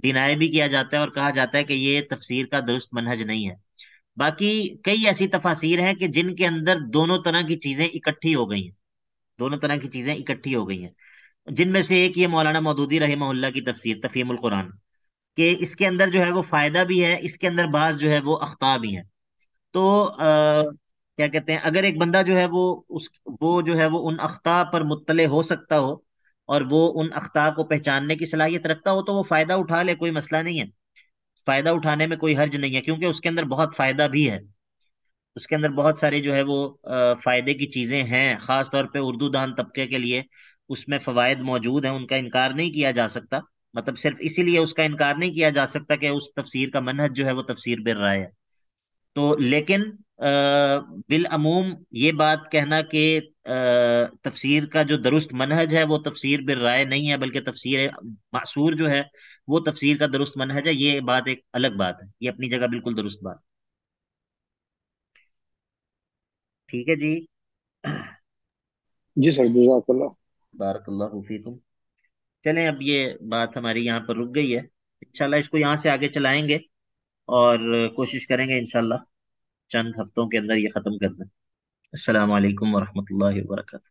[SPEAKER 1] डिनाई भी किया जाता है और कहा जाता है कि ये तफसीर का दुरुस्त मनहज नहीं है बाकी कई ऐसी तफासिर हैं कि जिनके अंदर दोनों तरह की चीजें इकट्ठी हो गई हैं दोनों तरह की चीजें इकट्ठी हो गई हैं जिनमें से एक ये मौलाना मौदूदी रही की तफसीर तफीमुल कुरान के इसके अंदर जो है वो फायदा भी है इसके अंदर बाज जो है वो अख्ता भी है तो अः क्या कहते हैं अगर एक बंदा जो है वो उस वो जो है वो उन अख्ता पर मुतले हो सकता हो और वो उन अख्ता को पहचानने की सलाहियत रखता हो तो वो फ़ायदा उठा ले कोई मसला नहीं है फ़ायदा उठाने में कोई हर्ज नहीं है क्योंकि उसके अंदर बहुत फ़ायदा भी है उसके अंदर बहुत सारे जो है वो फ़ायदे की चीज़ें हैं ख़ास तौर पे उर्दू दान तबके के लिए उसमें फ़वाद मौजूद हैं उनका इनकार नहीं किया जा सकता मतलब सिर्फ इसीलिए उसका इनकार नहीं किया जा सकता कि उस तफसीर का मनहज जो है वो तफसीर बिर रहा है तो लेकिन बिलमूम ये बात कहना कि तफसीर का जो दुरुस्त मनहज है वो तफसीर बिल राय नहीं है बल्कि तफसीर मासूर जो है वो तफसीर का दुरुस्त मनहज है ये बात एक अलग बात है ये अपनी जगह बिल्कुल दुरुस्त बात ठीक है जी जी सर जजाकल्ला बारकल्ला चलें अब ये बात हमारी यहाँ पर रुक गई है इनशाला इसको यहाँ से आगे चलाएंगे और कोशिश करेंगे इनशाला चंद हफ्तों के अंदर ये ख़त्म करना असल वरहमल वर्का